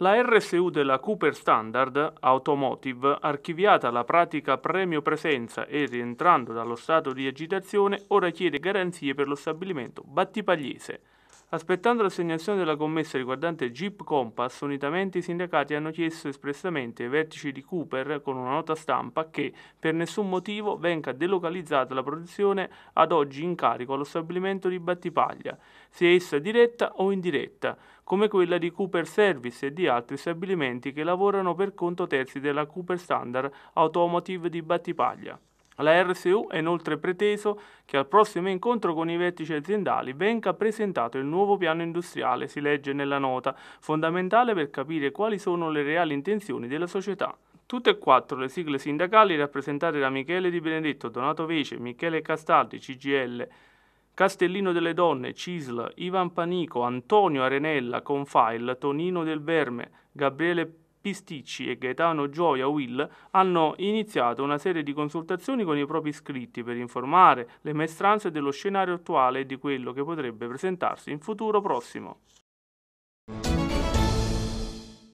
La RSU della Cooper Standard Automotive, archiviata la pratica premio presenza e rientrando dallo stato di agitazione, ora chiede garanzie per lo stabilimento battipagliese. Aspettando l'assegnazione della commessa riguardante Jeep Compass, unitamente i sindacati hanno chiesto espressamente ai vertici di Cooper con una nota stampa che per nessun motivo venga delocalizzata la produzione ad oggi in carico allo stabilimento di Battipaglia, sia essa diretta o indiretta, come quella di Cooper Service e di altri stabilimenti che lavorano per conto terzi della Cooper Standard Automotive di Battipaglia. La RSU ha inoltre preteso che al prossimo incontro con i vertici aziendali venga presentato il nuovo piano industriale, si legge nella nota, fondamentale per capire quali sono le reali intenzioni della società. Tutte e quattro le sigle sindacali rappresentate da Michele Di Benedetto, Donato Vece, Michele Castaldi, CGL, Castellino delle Donne, Cisl, Ivan Panico, Antonio Arenella, Confail, Tonino del Verme, Gabriele Pellegrini, Pisticci e Gaetano Gioia Will hanno iniziato una serie di consultazioni con i propri iscritti per informare le maestranze dello scenario attuale e di quello che potrebbe presentarsi in futuro prossimo.